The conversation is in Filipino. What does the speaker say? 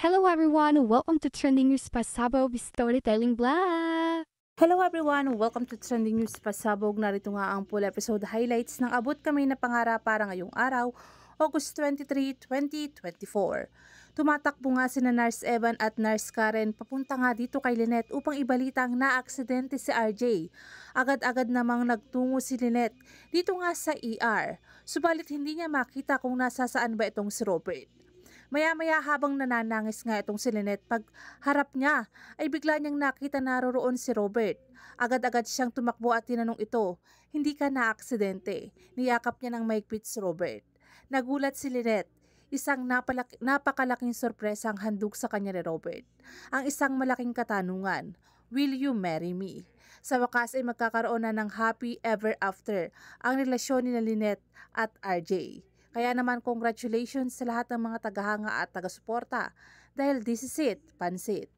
Hello everyone! Welcome to Trending News Pasabog Storytelling Blog! Hello everyone! Welcome to Trending News Pasabog. Narito nga ang full episode highlights ng abot kami na pangarap para ngayong araw August 23, 2024. Tumatakbo nga sina Nurse Evan at Nurse Karen papunta nga dito kay Lynette upang ibalitang naaksidente si RJ. Agad-agad namang nagtungo si Lynette dito nga sa ER. Subalit hindi niya makita kung nasa saan ba itong si Robert. Maya-maya habang nananangis nga itong si Lynette pag harap niya ay bigla niyang nakita naroroon si Robert. Agad-agad siyang tumakbo at tinanong ito, hindi ka na aksidente. Niyakap niya ng maigpit si Robert. Nagulat si Lynette. Isang napakalaking sorpresa ang handog sa kanya ni Robert. Ang isang malaking katanungan, Will you marry me? Sa wakas ay magkakaroon na ng happy ever after ang relasyon ni Lynette at RJ. Kaya naman congratulations sa lahat ng mga tagahanga at tagasuporta dahil this is it, pansit.